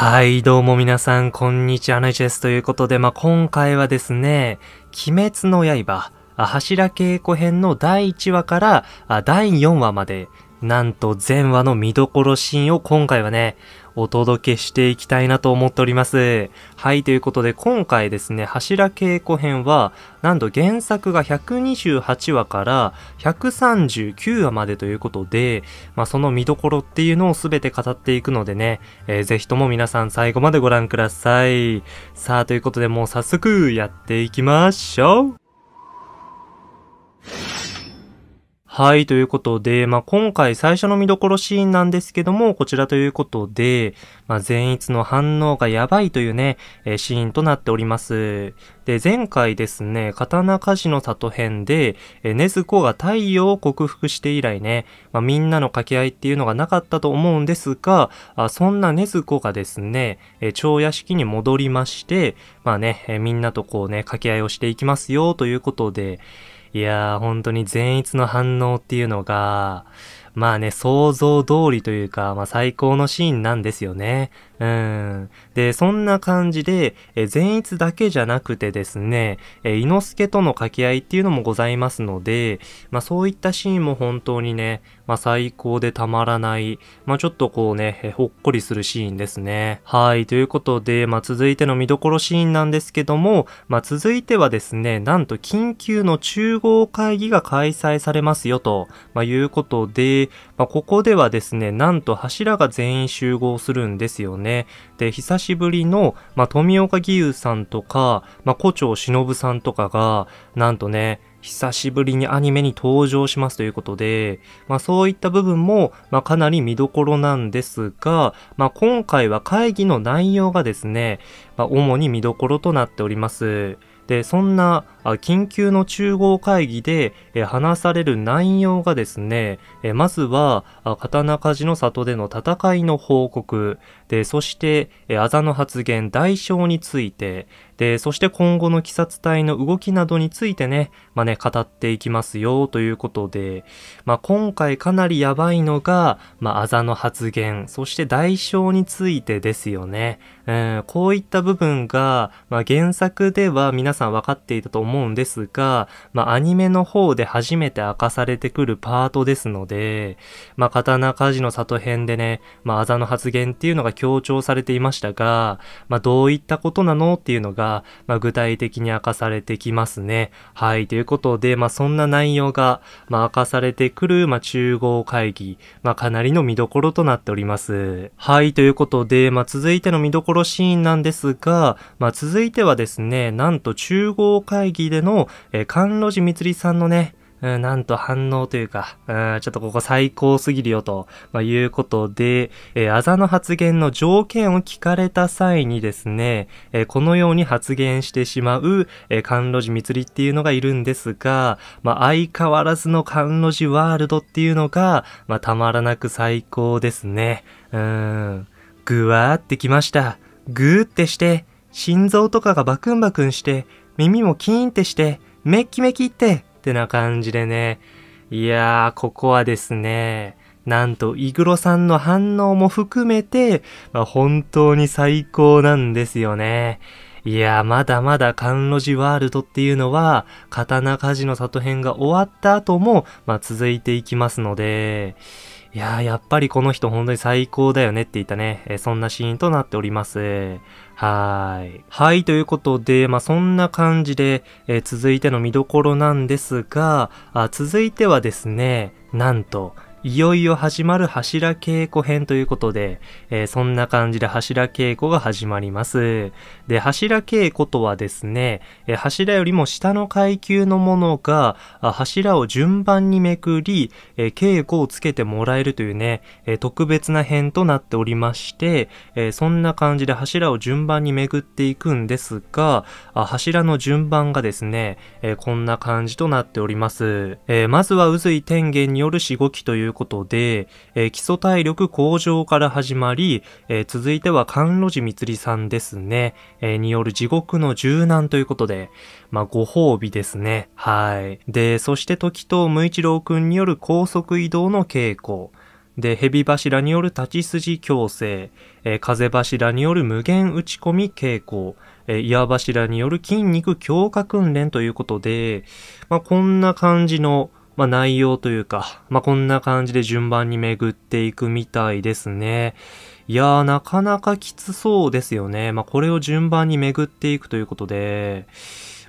はい、どうも皆さん、こんにちは、ナイチェスということで、まあ、今回はですね、鬼滅の刃、柱稽古編の第1話から、第4話まで、なんと全話の見どころシーンを今回はね、お届けしていきたいなと思っております。はい、ということで今回ですね、柱稽古編は、なんと原作が128話から139話までということで、まあ、その見どころっていうのを全て語っていくのでね、えー、ぜひとも皆さん最後までご覧ください。さあ、ということでもう早速やっていきましょうはい、ということで、まあ、今回最初の見どころシーンなんですけども、こちらということで、まあ、善逸の反応がやばいというね、えー、シーンとなっております。で、前回ですね、刀鍛冶の里編で、えー、禰子が太陽を克服して以来ね、まあ、みんなの掛け合いっていうのがなかったと思うんですが、あそんな禰豆子がですね、えー、蝶屋敷に戻りまして、まあね、えー、みんなとこうね、掛け合いをしていきますよ、ということで、いやー、本当に善逸の反応っていうのが、まあね、想像通りというか、まあ最高のシーンなんですよね。うん。で、そんな感じで、え善逸だけじゃなくてですね、え伊之助との掛け合いっていうのもございますので、まあそういったシーンも本当にね、まあ最高でたまらない、まあちょっとこうね、ほっこりするシーンですね。はい、ということで、まあ続いての見どころシーンなんですけども、まあ続いてはですね、なんと緊急の中合会議が開催されますよと、まあいうことで、まあ、ここではですね、なんと柱が全員集合するんですよね。で、久しぶりの、まあ、富岡義勇さんとか、まあ、古町忍さんとかが、なんとね、久しぶりにアニメに登場しますということで、まあそういった部分も、まあかなり見どころなんですが、まあ今回は会議の内容がですね、まあ主に見どころとなっております。でそんな緊急の中央会議で話される内容がですね、まずは刀鍛冶の里での戦いの報告、でそしてあざの発言、代償について、で、そして今後の鬼殺隊の動きなどについてね、まあね、語っていきますよということで、まあ今回かなりやばいのが、まああざの発言、そして代償についてですよね。うん、こういった部分が、まあ原作では皆さん分かっていたと思うんですが、まあアニメの方で初めて明かされてくるパートですので、まあ刀鍛冶の里編でね、まああざの発言っていうのが強調されていましたが、まあどういったことなのっていうのが、まあ、具体的に明かされてきますね。はい。ということで、まあ、そんな内容が、まあ、明かされてくる、まあ、中合会議、まあ、かなりの見どころとなっております。はい。ということで、まあ、続いての見どころシーンなんですが、まあ、続いてはですね、なんと中合会議での、えー、関路寺光さんのね、うん、なんと反応というか、うん、ちょっとここ最高すぎるよと、まあ、いうことで、えー、あざの発言の条件を聞かれた際にですね、えー、このように発言してしまう、えー、関路寺光っていうのがいるんですが、まあ、相変わらずの関路寺ワールドっていうのが、まあ、たまらなく最高ですね。うん、ぐわーってきました。ぐーってして、心臓とかがバクンバクンして、耳もキーンってして、メッキメキって、ってな感じでね。いやー、ここはですね、なんと、イグロさんの反応も含めて、まあ、本当に最高なんですよね。いやー、まだまだンロ寺ワールドっていうのは、刀鍛冶の里編が終わった後も、まあ、続いていきますので、いやー、やっぱりこの人本当に最高だよねって言ったね、えー、そんなシーンとなっております。はーい。はい、ということで、まあ、そんな感じで、えー、続いての見どころなんですが、あ続いてはですね、なんと、いよいよ始まる柱稽古編ということで、えー、そんな感じで柱稽古が始まります。で、柱稽古とはですね、えー、柱よりも下の階級のものが、柱を順番にめくり、えー、稽古をつけてもらえるというね、えー、特別な編となっておりまして、えー、そんな感じで柱を順番にめくっていくんですが、あ柱の順番がですね、えー、こんな感じとなっております。えー、まずは渦井天元によるしごというということで、えー、基礎体力向上から始まり、えー、続いては関路寺光さんですね、えー、による地獄の柔軟ということで、まあ、ご褒美ですね。はい。で、そして時と無一郎くんによる高速移動の稽古。で、蛇柱による立ち筋矯正、えー、風柱による無限打ち込み傾向、えー、岩柱による筋肉強化訓練ということで、まあ、こんな感じの、まあ、内容というか、まあ、こんな感じで順番に巡っていくみたいですね。いやー、なかなかきつそうですよね。まあ、これを順番に巡っていくということで、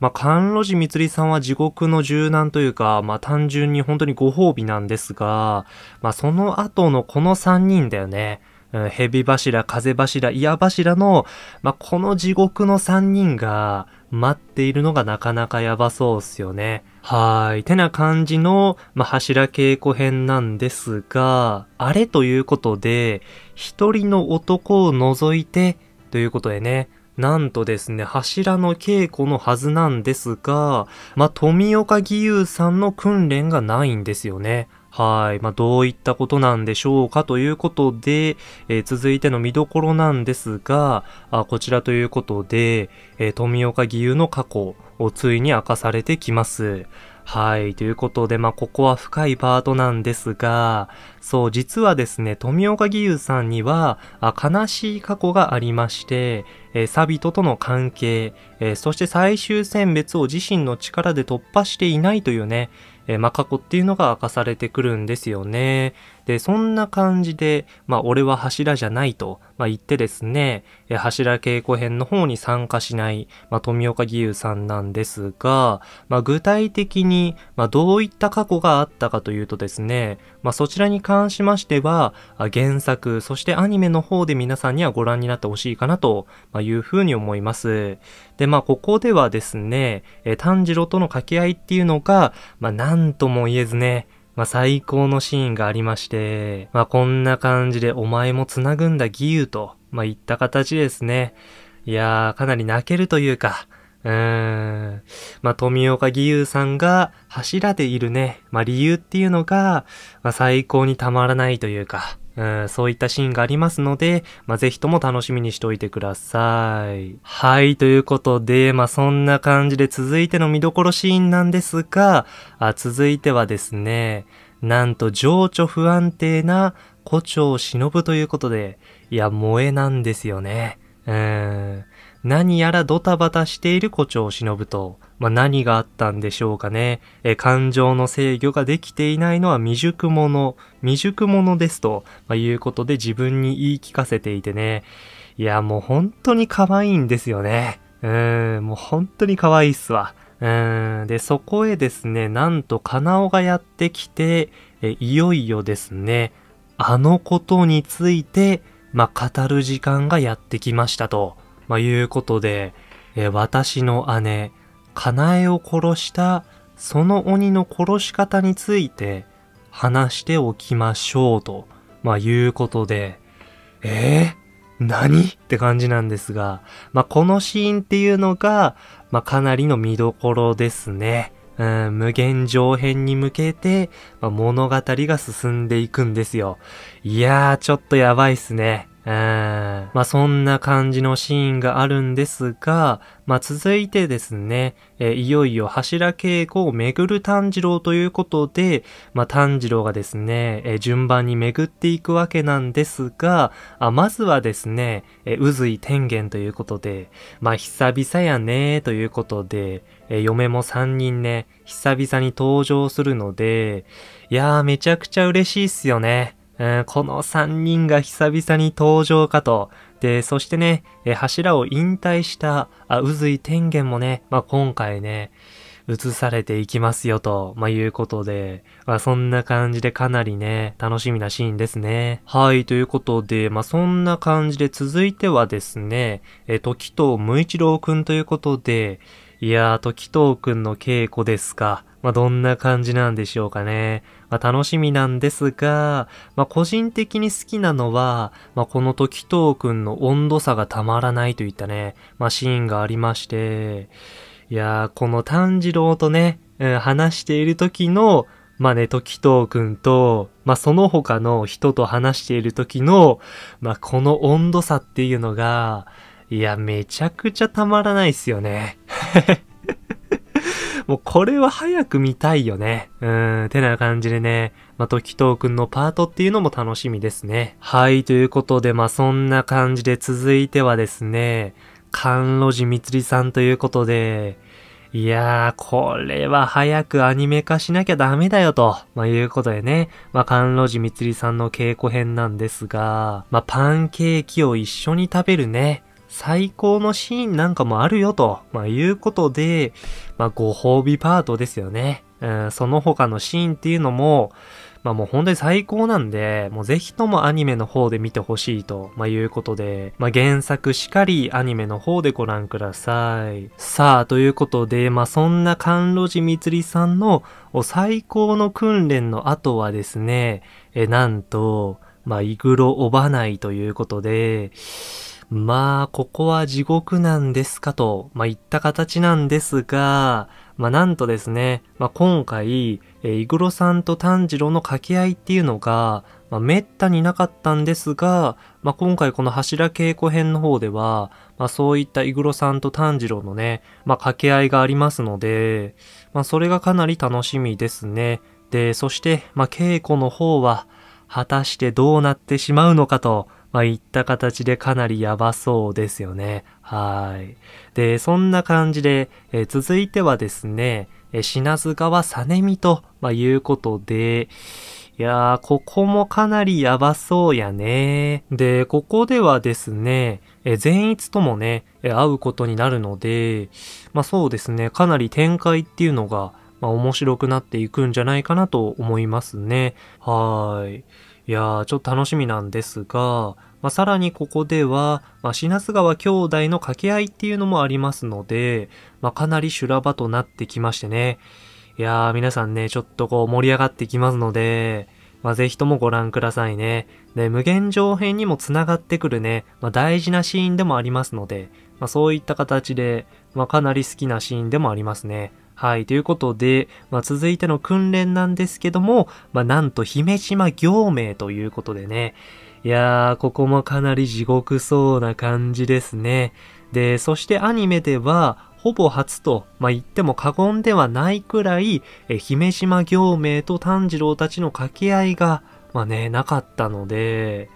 まあ、関路寺光さんは地獄の柔軟というか、まあ、単純に本当にご褒美なんですが、まあ、その後のこの3人だよね。うん、蛇柱、風柱、矢柱の、まあ、この地獄の3人が、待っているのがなかなかやばそうっすよね。はーい。てな感じの、まあ、柱稽古編なんですが、あれということで、一人の男を除いて、ということでね、なんとですね、柱の稽古のはずなんですが、まあ、富岡義勇さんの訓練がないんですよね。はい。まあ、どういったことなんでしょうかということで、えー、続いての見どころなんですが、あこちらということで、えー、富岡義勇の過去をついに明かされてきます。はい。ということで、まあ、ここは深いパートなんですが、そう、実はですね、富岡義勇さんには、あ悲しい過去がありまして、えー、サビトとの関係、えー、そして最終選別を自身の力で突破していないというね、えー、ま過去っていうのが明かされてくるんですよね。で、そんな感じで、まあ、俺は柱じゃないと、まあ、言ってですね、え柱稽古編の方に参加しない、まあ、富岡義勇さんなんですが、まあ、具体的に、まあ、どういった過去があったかというとですね、まあ、そちらに関しましては、原作、そしてアニメの方で皆さんにはご覧になってほしいかなというふうに思います。で、まあ、ここではですね、え炭治郎との掛け合いっていうのが、まあ、なんとも言えずね、まあ、最高のシーンがありまして、まあ、こんな感じでお前も繋ぐんだ義勇と、まあ、言った形ですね。いやー、かなり泣けるというか、うーん。まあ、富岡義勇さんが柱でいるね、まあ、理由っていうのが、まあ、最高にたまらないというか、うんそういったシーンがありますので、まあ、ぜひとも楽しみにしておいてください。はい、ということで、まあ、そんな感じで続いての見どころシーンなんですが、あ続いてはですね、なんと情緒不安定な胡蝶忍ということで、いや、萌えなんですよね。うん。何やらドタバタしている胡蝶忍と、まあ、何があったんでしょうかね。え感情の制御ができていないのは未熟者、未熟者ですと、まあ、いうことで自分に言い聞かせていてね。いや、もう本当に可愛いんですよね。うーん、もう本当に可愛いっすわ。うーん、で、そこへですね、なんとカナオがやってきて、えいよいよですね、あのことについて、まあ、語る時間がやってきましたと。まあ、いうことで、えー、私の姉、かなえを殺したその鬼の殺し方について話しておきましょうと、まあ、いうことで、えー、何って感じなんですが、まあ、このシーンっていうのが、まあ、かなりの見どころですね。うん、無限上編に向けて、まあ、物語が進んでいくんですよ。いやー、ちょっとやばいっすね。えー、まあそんな感じのシーンがあるんですが、まあ続いてですね、えー、いよいよ柱稽古を巡る炭治郎ということで、まあ炭治郎がですね、えー、順番に巡っていくわけなんですが、あまずはですね、えー、渦井天元ということで、まあ久々やねーということで、えー、嫁も三人ね、久々に登場するので、いやーめちゃくちゃ嬉しいっすよね。この3人が久々に登場かと。で、そしてね、柱を引退した、あ、渦井天元もね、まあ、今回ね、移されていきますよと、まあ、いうことで、まあ、そんな感じでかなりね、楽しみなシーンですね。はい、ということで、まあ、そんな感じで続いてはですね、え時と無一郎くんということで、いやー、時藤くんの稽古ですか。まあ、どんな感じなんでしょうかね。まあ、楽しみなんですが、まあ、個人的に好きなのは、まあ、この時藤くんの温度差がたまらないといったね、まあ、シーンがありまして、いやー、この炭治郎とね、うん、話している時の、まあね、時藤くんと、まあその他の人と話している時の、まあこの温度差っていうのが、いや、めちゃくちゃたまらないっすよね。もうこれは早く見たいよね。うーん、てな感じでね、まあ、時藤くんのパートっていうのも楽しみですね。はい、ということで、まあ、そんな感じで続いてはですね、関路寺光さんということで、いやー、これは早くアニメ化しなきゃダメだよと、まあ、いうことでね、まあ、関路寺光さんの稽古編なんですが、まあ、パンケーキを一緒に食べるね、最高のシーンなんかもあるよと、まあ、いうことで、まあ、ご褒美パートですよね。うん、その他のシーンっていうのも、まあもう本当に最高なんで、もうぜひともアニメの方で見てほしいと、まあ、いうことで、まあ、原作しかりアニメの方でご覧ください。さあ、ということで、まあそんな関路寺みつりさんの最高の訓練の後はですね、え、なんと、まあ、イグロオバナイということで、まあ、ここは地獄なんですかと、まあ、言った形なんですが、まあ、なんとですね、まあ、今回、えー、イグロさんと炭治郎の掛け合いっていうのが、まあ、めったになかったんですが、まあ、今回この柱稽古編の方では、まあ、そういったイグロさんと炭治郎のね、まあ、掛け合いがありますので、まあ、それがかなり楽しみですね。で、そして、まあ、稽古の方は、果たしてどうなってしまうのかと、まあ、いった形でかなりやばそうですよね。はい。で、そんな感じで、え続いてはですね、え品津川ねみと、まあ、いうことで、いやー、ここもかなりやばそうやね。で、ここではですね、え善逸ともね、え会うことになるので、まあそうですね、かなり展開っていうのが、まあ面白くなっていくんじゃないかなと思いますね。はい。いやー、ちょっと楽しみなんですが、まあ、さらにここでは、まあ、品津川兄弟の掛け合いっていうのもありますので、まあ、かなり修羅場となってきましてね。いやー、皆さんね、ちょっとこう盛り上がってきますので、まぜひともご覧くださいね。で、無限上編にも繋がってくるね、まあ、大事なシーンでもありますので、まあ、そういった形で、まあ、かなり好きなシーンでもありますね。はい、ということで、まあ、続いての訓練なんですけども、まあ、なんと姫島行名ということでね、いやー、ここもかなり地獄そうな感じですね。で、そしてアニメでは、ほぼ初と、まあ、言っても過言ではないくらい、え姫島行名と炭治郎たちの掛け合いが、まあね、なかったので、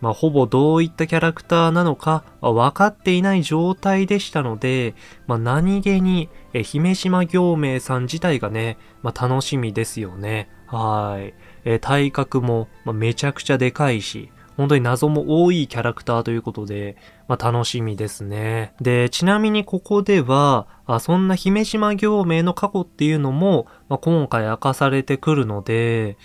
まあ、ほぼどういったキャラクターなのか分かっていない状態でしたので、まあ、何気に、え姫島行明さん自体がね、まあ、楽しみですよね。はい。え体格も、まあ、めちゃくちゃでかいし、本当に謎も多いキャラクターということで、まあ、楽しみですね。で、ちなみにここでは、あそんな姫島行明の過去っていうのも、まあ、今回明かされてくるので、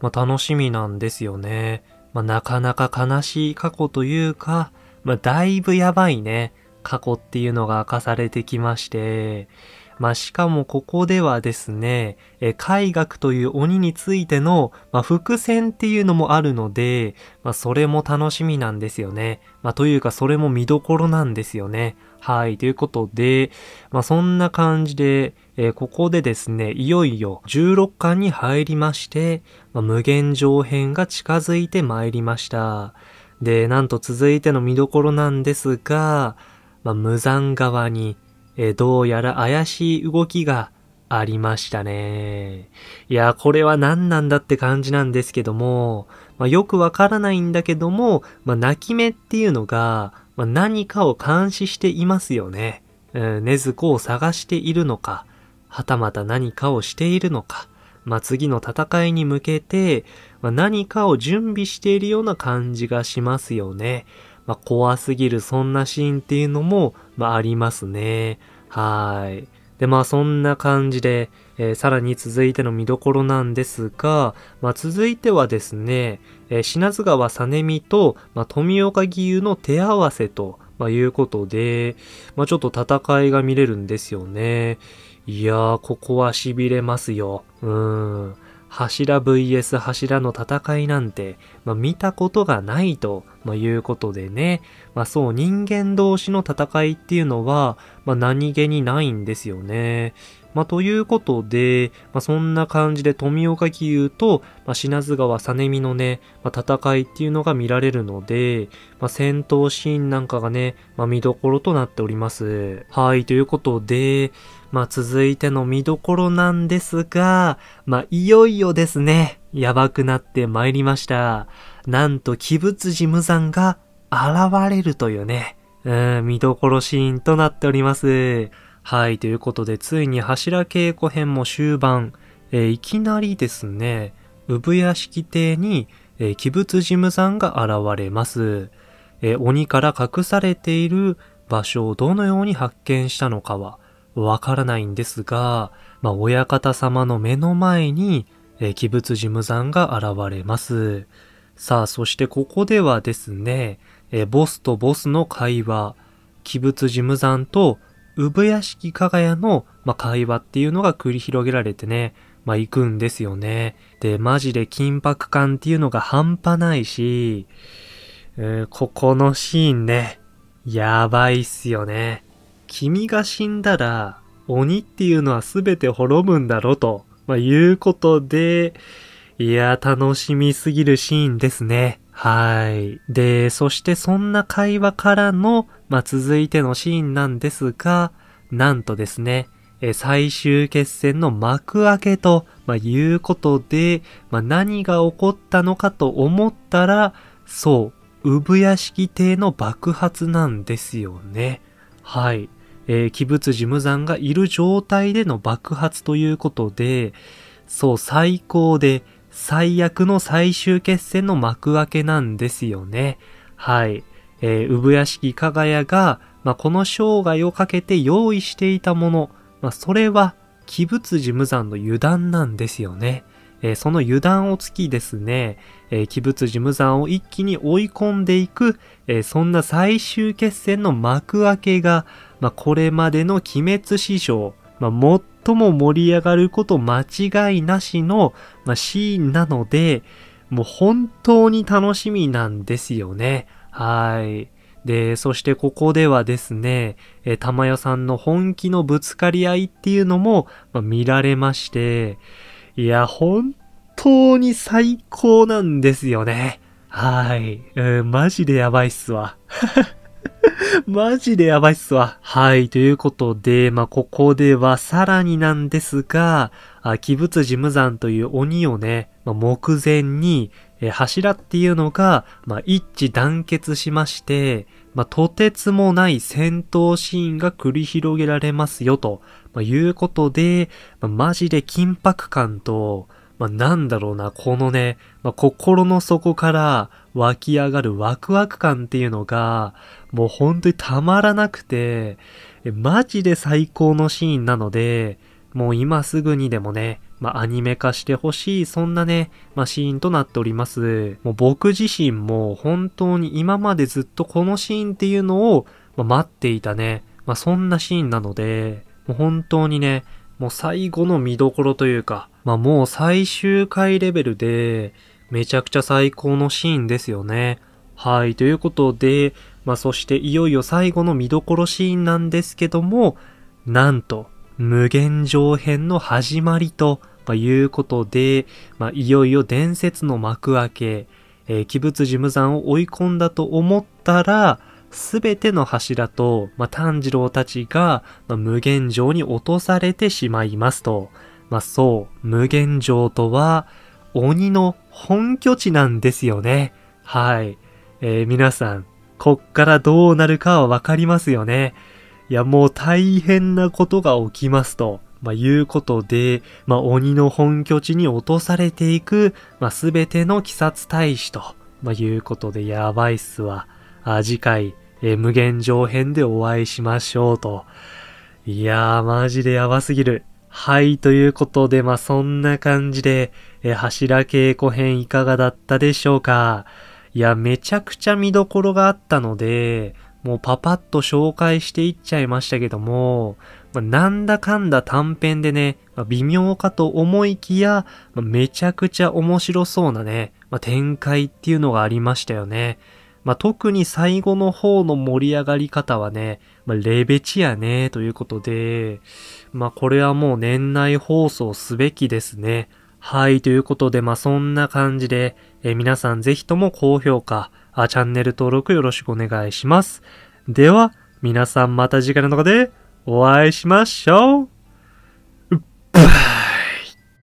まあ、楽しみなんですよね。まあ、なかなか悲しい過去というか、まあ、だいぶやばいね、過去っていうのが明かされてきまして、まあ、しかもここではですね、え、海学という鬼についての、まあ、伏線っていうのもあるので、まあ、それも楽しみなんですよね。まあ、というか、それも見どころなんですよね。はい、ということで、まあ、そんな感じで、えー、ここでですね、いよいよ16巻に入りまして、まあ、無限上編が近づいてまいりました。で、なんと続いての見どころなんですが、まあ、無残側に、えー、どうやら怪しい動きがありましたね。いや、これは何なんだって感じなんですけども、まあ、よくわからないんだけども、まあ、泣き目っていうのが、まあ、何かを監視していますよね。うん、ねずこを探しているのか、はたまた何かをしているのか、まあ、次の戦いに向けて、まあ、何かを準備しているような感じがしますよね。まあ、怖すぎるそんなシーンっていうのも、まあ、ありますね。はい。で、まあそんな感じで、えー、さらに続いての見どころなんですが、まあ続いてはですね、えー、品津川実美と、まあ、富岡義勇の手合わせと、まあ、いうことで、まあ、ちょっと戦いが見れるんですよね。いやー、ここは痺れますよ。うーん。柱 VS 柱の戦いなんて、まあ、見たことがないと、まあ、いうことでね。まあ、そう、人間同士の戦いっていうのは、まあ、何気にないんですよね。まあ、ということで、まあ、そんな感じで富岡義勇と、まあ、品津川実美のね、まあ、戦いっていうのが見られるので、まあ、戦闘シーンなんかがね、まあ、見どころとなっております。はい、ということで、まあ、続いての見どころなんですが、まあ、いよいよですね、やばくなって参りました。なんと、鬼物寺無惨が現れるというね、うん、見どころシーンとなっております。はい、ということで、ついに柱稽古編も終盤、えー、いきなりですね、産屋敷邸に、えー、鬼物事務さんが現れます。えー、鬼から隠されている場所をどのように発見したのかは、わからないんですが、まあ、親方様の目の前に、え鬼物事務さんが現れます。さあ、そしてここではですね、えボスとボスの会話、鬼物事務さんと産屋敷加賀屋の、まあ、会話っていうのが繰り広げられてね、まあ、行くんですよね。で、マジで緊迫感っていうのが半端ないし、えー、ここのシーンね、やばいっすよね。君が死んだら、鬼っていうのは全て滅ぶんだろと、まあ、いうことで、いや、楽しみすぎるシーンですね。はい。で、そしてそんな会話からの、まあ、続いてのシーンなんですが、なんとですね、え最終決戦の幕開けと、まあ、いうことで、まあ、何が起こったのかと思ったら、そう、産屋敷邸の爆発なんですよね。はい。えー、鬼物事務残がいる状態での爆発ということで、そう、最高で、最悪の最終決戦の幕開けなんですよね。はい。えー、産屋敷加賀やが、まあ、この生涯をかけて用意していたもの、まあ、それは、鬼仏寺無惨の油断なんですよね。えー、その油断をつきですね、えー、鬼仏寺無惨を一気に追い込んでいく、えー、そんな最終決戦の幕開けが、まあ、これまでの鬼滅史上、まあ、最も盛り上がること間違いなしの、まあ、シーンなので、もう本当に楽しみなんですよね。はい。で、そしてここではですね、えー、玉代さんの本気のぶつかり合いっていうのも、まあ、見られまして、いや、本当に最高なんですよね。はい。うん、マジでやばいっすわ。マジでやばいっすわ。はい、ということで、まあ、ここではさらになんですが、あ鬼物事務残という鬼をね、まあ、目前に、え柱っていうのが、まあ、一致団結しまして、まあ、とてつもない戦闘シーンが繰り広げられますよ、と、まいうことで、まマジで緊迫感と、まなんだろうな、このね、ま心の底から湧き上がるワクワク感っていうのが、もう本当にたまらなくて、マジで最高のシーンなので、もう今すぐにでもね、まあ、アニメ化してほしい、そんなね、まあ、シーンとなっております。もう僕自身も本当に今までずっとこのシーンっていうのを、ま待っていたね、まあ、そんなシーンなので、もう本当にね、もう最後の見どころというか、まあ、もう最終回レベルで、めちゃくちゃ最高のシーンですよね。はい、ということで、まあ、そしていよいよ最後の見どころシーンなんですけども、なんと、無限上編の始まりと、まあ、いうことで、まあ、いよいよ伝説の幕開け、えー、鬼物事務山を追い込んだと思ったら、すべての柱と、まあ、炭治郎たちが、まあ、無限城に落とされてしまいますと。まあ、そう、無限城とは、鬼の本拠地なんですよね。はい。えー、皆さん、こっからどうなるかはわかりますよね。いや、もう大変なことが起きますと。まあ、いうことで、まあ、鬼の本拠地に落とされていく、まあ、すべての鬼殺大使と、まあ、いうことで、やばいっすわ。あ、次回、えー、無限上編でお会いしましょうと。いやー、マジでやばすぎる。はい、ということで、まあ、そんな感じで、えー、柱稽古編いかがだったでしょうか。いや、めちゃくちゃ見どころがあったので、もうパパッと紹介していっちゃいましたけども、まあ、なんだかんだ短編でね、まあ、微妙かと思いきや、まあ、めちゃくちゃ面白そうなね、まあ、展開っていうのがありましたよね。まあ、特に最後の方の盛り上がり方はね、まあ、レベチやね、ということで、まあ、これはもう年内放送すべきですね。はい、ということで、まあ、そんな感じで、え皆さんぜひとも高評価あ、チャンネル登録よろしくお願いします。では、皆さんまた次回の動画でお会いしましょう。うっ